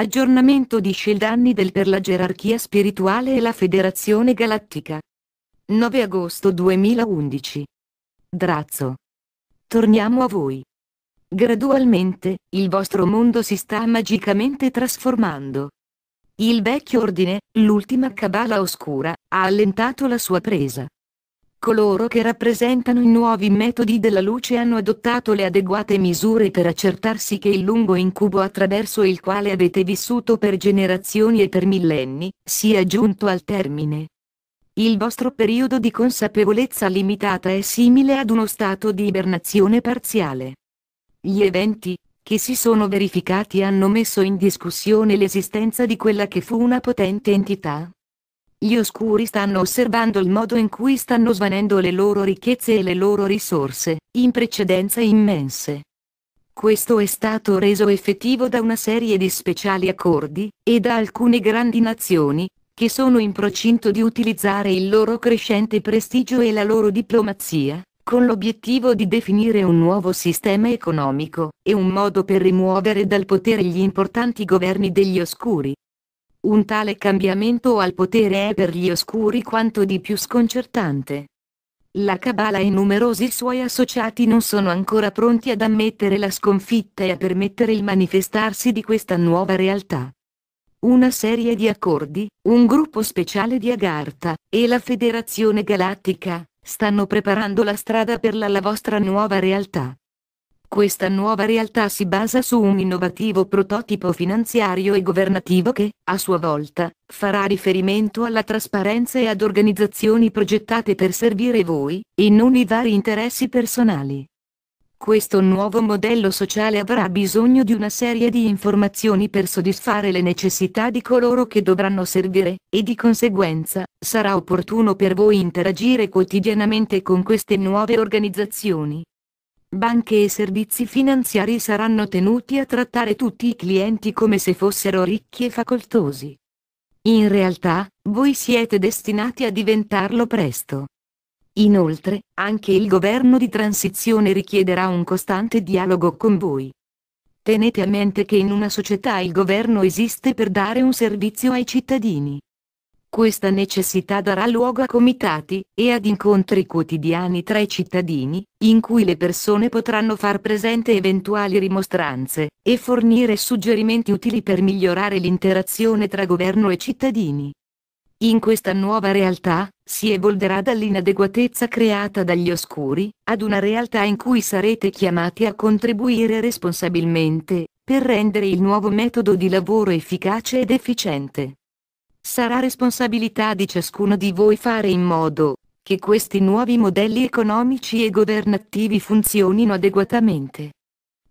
Aggiornamento di Sceldanni del per la gerarchia spirituale e la Federazione Galattica. 9 agosto 2011. Drazzo. Torniamo a voi. Gradualmente, il vostro mondo si sta magicamente trasformando. Il vecchio ordine, l'ultima cabala oscura, ha allentato la sua presa coloro che rappresentano i nuovi metodi della luce hanno adottato le adeguate misure per accertarsi che il lungo incubo attraverso il quale avete vissuto per generazioni e per millenni, sia giunto al termine. Il vostro periodo di consapevolezza limitata è simile ad uno stato di ibernazione parziale. Gli eventi, che si sono verificati hanno messo in discussione l'esistenza di quella che fu una potente entità, gli oscuri stanno osservando il modo in cui stanno svanendo le loro ricchezze e le loro risorse, in precedenza immense. Questo è stato reso effettivo da una serie di speciali accordi, e da alcune grandi nazioni, che sono in procinto di utilizzare il loro crescente prestigio e la loro diplomazia, con l'obiettivo di definire un nuovo sistema economico, e un modo per rimuovere dal potere gli importanti governi degli oscuri, un tale cambiamento al potere è per gli oscuri quanto di più sconcertante. La Kabbalah e numerosi suoi associati non sono ancora pronti ad ammettere la sconfitta e a permettere il manifestarsi di questa nuova realtà una serie di accordi, un gruppo speciale di Agartha, e la Federazione Galattica, stanno preparando la strada per la, la vostra nuova realtà. Questa nuova realtà si basa su un innovativo prototipo finanziario e governativo che, a sua volta, farà riferimento alla trasparenza e ad organizzazioni progettate per servire voi, e non i vari interessi personali. Questo nuovo modello sociale avrà bisogno di una serie di informazioni per soddisfare le necessità di coloro che dovranno servire, e di conseguenza, sarà opportuno per voi interagire quotidianamente con queste nuove organizzazioni banche e servizi finanziari saranno tenuti a trattare tutti i clienti come se fossero ricchi e facoltosi. In realtà, voi siete destinati a diventarlo presto. Inoltre, anche il governo di transizione richiederà un costante dialogo con voi. Tenete a mente che in una società il governo esiste per dare un servizio ai cittadini. Questa necessità darà luogo a comitati, e ad incontri quotidiani tra i cittadini, in cui le persone potranno far presente eventuali rimostranze, e fornire suggerimenti utili per migliorare l'interazione tra governo e cittadini. In questa nuova realtà, si evolverà dall'inadeguatezza creata dagli oscuri, ad una realtà in cui sarete chiamati a contribuire responsabilmente, per rendere il nuovo metodo di lavoro efficace ed efficiente. Sarà responsabilità di ciascuno di voi fare in modo che questi nuovi modelli economici e governativi funzionino adeguatamente.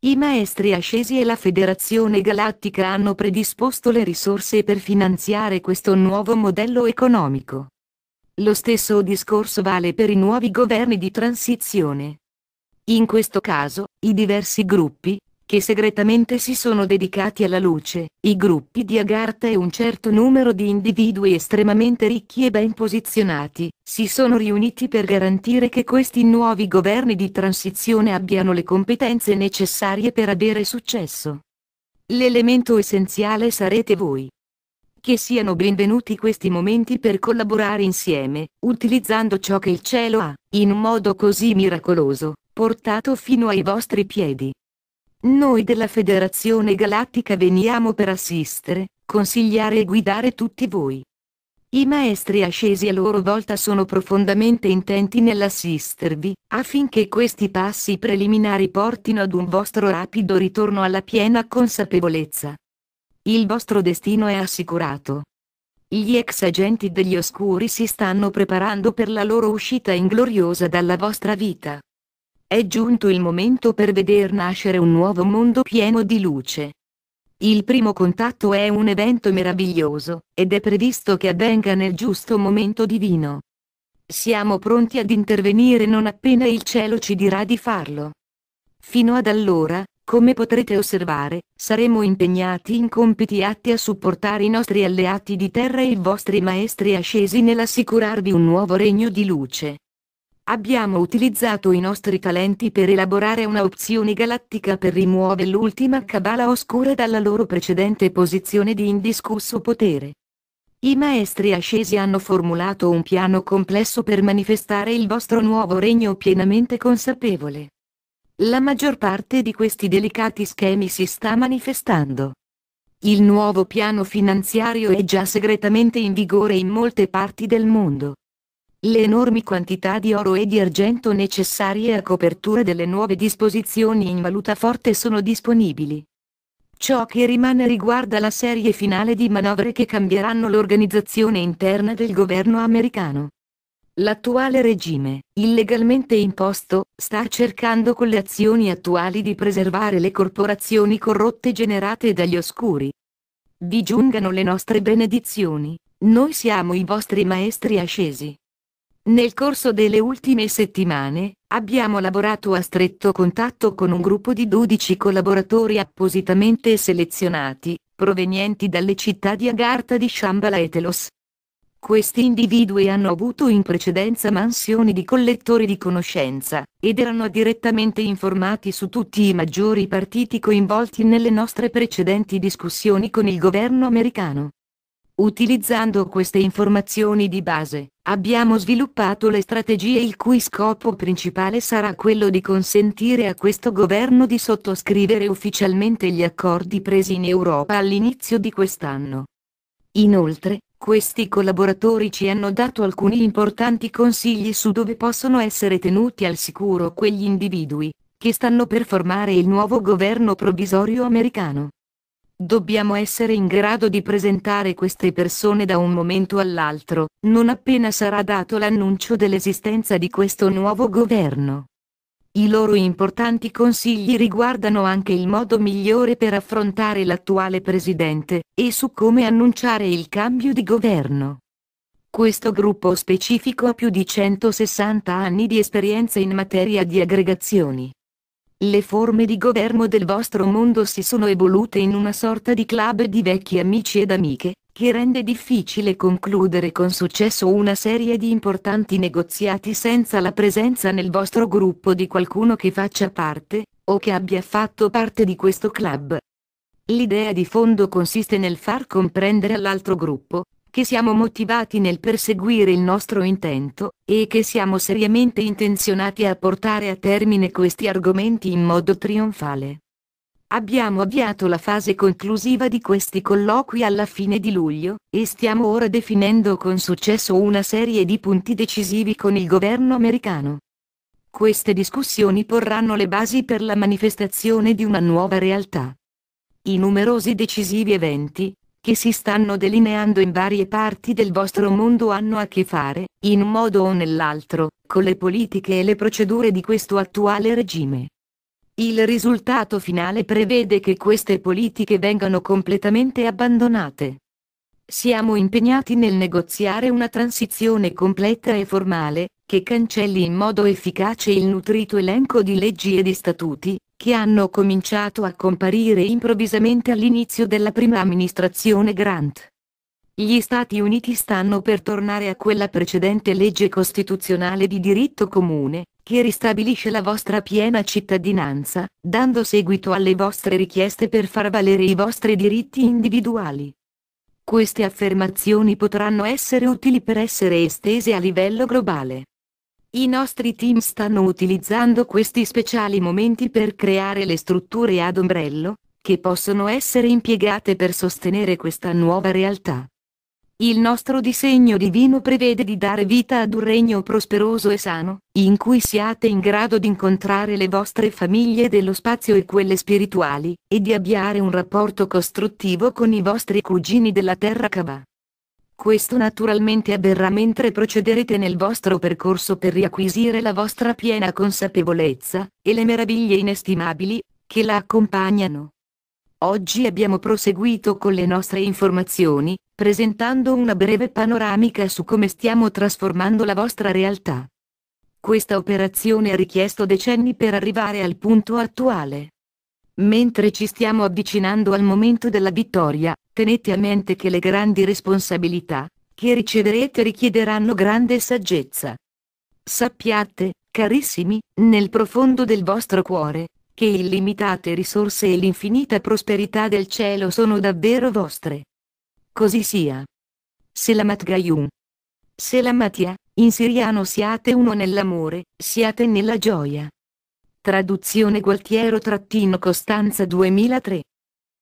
I maestri ascesi e la Federazione Galattica hanno predisposto le risorse per finanziare questo nuovo modello economico. Lo stesso discorso vale per i nuovi governi di transizione. In questo caso, i diversi gruppi, che segretamente si sono dedicati alla luce, i gruppi di Agartha e un certo numero di individui estremamente ricchi e ben posizionati, si sono riuniti per garantire che questi nuovi governi di transizione abbiano le competenze necessarie per avere successo. L'elemento essenziale sarete voi. Che siano benvenuti questi momenti per collaborare insieme, utilizzando ciò che il cielo ha, in un modo così miracoloso, portato fino ai vostri piedi. Noi della Federazione Galattica veniamo per assistere, consigliare e guidare tutti voi. I maestri ascesi a loro volta sono profondamente intenti nell'assistervi, affinché questi passi preliminari portino ad un vostro rapido ritorno alla piena consapevolezza. Il vostro destino è assicurato. Gli ex agenti degli oscuri si stanno preparando per la loro uscita ingloriosa dalla vostra vita. È giunto il momento per veder nascere un nuovo mondo pieno di luce. Il primo contatto è un evento meraviglioso, ed è previsto che avvenga nel giusto momento divino. Siamo pronti ad intervenire non appena il cielo ci dirà di farlo. Fino ad allora, come potrete osservare, saremo impegnati in compiti atti a supportare i nostri alleati di terra e i vostri maestri ascesi nell'assicurarvi un nuovo regno di luce. Abbiamo utilizzato i nostri talenti per elaborare una opzione galattica per rimuovere l'ultima cabala oscura dalla loro precedente posizione di indiscusso potere. I maestri ascesi hanno formulato un piano complesso per manifestare il vostro nuovo regno pienamente consapevole. La maggior parte di questi delicati schemi si sta manifestando. Il nuovo piano finanziario è già segretamente in vigore in molte parti del mondo le enormi quantità di oro e di argento necessarie a copertura delle nuove disposizioni in valuta forte sono disponibili. Ciò che rimane riguarda la serie finale di manovre che cambieranno l'organizzazione interna del governo americano. L'attuale regime, illegalmente imposto, sta cercando con le azioni attuali di preservare le corporazioni corrotte generate dagli oscuri. Vi giungano le nostre benedizioni, noi siamo i vostri maestri ascesi. Nel corso delle ultime settimane, abbiamo lavorato a stretto contatto con un gruppo di 12 collaboratori appositamente selezionati, provenienti dalle città di Agartha di Shambhala e Telos. Questi individui hanno avuto in precedenza mansioni di collettori di conoscenza, ed erano direttamente informati su tutti i maggiori partiti coinvolti nelle nostre precedenti discussioni con il governo americano. Utilizzando queste informazioni di base, abbiamo sviluppato le strategie il cui scopo principale sarà quello di consentire a questo governo di sottoscrivere ufficialmente gli accordi presi in Europa all'inizio di quest'anno. Inoltre, questi collaboratori ci hanno dato alcuni importanti consigli su dove possono essere tenuti al sicuro quegli individui, che stanno per formare il nuovo governo provvisorio americano. Dobbiamo essere in grado di presentare queste persone da un momento all'altro, non appena sarà dato l'annuncio dell'esistenza di questo nuovo governo. I loro importanti consigli riguardano anche il modo migliore per affrontare l'attuale presidente, e su come annunciare il cambio di governo. Questo gruppo specifico ha più di 160 anni di esperienza in materia di aggregazioni. Le forme di governo del vostro mondo si sono evolute in una sorta di club di vecchi amici ed amiche, che rende difficile concludere con successo una serie di importanti negoziati senza la presenza nel vostro gruppo di qualcuno che faccia parte, o che abbia fatto parte di questo club. L'idea di fondo consiste nel far comprendere all'altro gruppo, che siamo motivati nel perseguire il nostro intento, e che siamo seriamente intenzionati a portare a termine questi argomenti in modo trionfale. Abbiamo avviato la fase conclusiva di questi colloqui alla fine di luglio, e stiamo ora definendo con successo una serie di punti decisivi con il governo americano. Queste discussioni porranno le basi per la manifestazione di una nuova realtà. I numerosi decisivi eventi, che si stanno delineando in varie parti del vostro mondo hanno a che fare, in un modo o nell'altro, con le politiche e le procedure di questo attuale regime. Il risultato finale prevede che queste politiche vengano completamente abbandonate. Siamo impegnati nel negoziare una transizione completa e formale, che cancelli in modo efficace il nutrito elenco di leggi e di statuti, che hanno cominciato a comparire improvvisamente all'inizio della prima amministrazione Grant. Gli Stati Uniti stanno per tornare a quella precedente legge costituzionale di diritto comune, che ristabilisce la vostra piena cittadinanza, dando seguito alle vostre richieste per far valere i vostri diritti individuali. Queste affermazioni potranno essere utili per essere estese a livello globale. I nostri team stanno utilizzando questi speciali momenti per creare le strutture ad ombrello, che possono essere impiegate per sostenere questa nuova realtà. Il nostro disegno divino prevede di dare vita ad un regno prosperoso e sano, in cui siate in grado di incontrare le vostre famiglie dello spazio e quelle spirituali, e di avviare un rapporto costruttivo con i vostri cugini della terra Kaba. Questo naturalmente avverrà mentre procederete nel vostro percorso per riacquisire la vostra piena consapevolezza, e le meraviglie inestimabili, che la accompagnano. Oggi abbiamo proseguito con le nostre informazioni, presentando una breve panoramica su come stiamo trasformando la vostra realtà. Questa operazione ha richiesto decenni per arrivare al punto attuale. Mentre ci stiamo avvicinando al momento della vittoria, tenete a mente che le grandi responsabilità che riceverete richiederanno grande saggezza. Sappiate, carissimi, nel profondo del vostro cuore, che illimitate risorse e l'infinita prosperità del cielo sono davvero vostre. Così sia. Selamat Gayun. Selamatia, in siriano siate uno nell'amore, siate nella gioia. Traduzione Gualtiero-Costanza 2003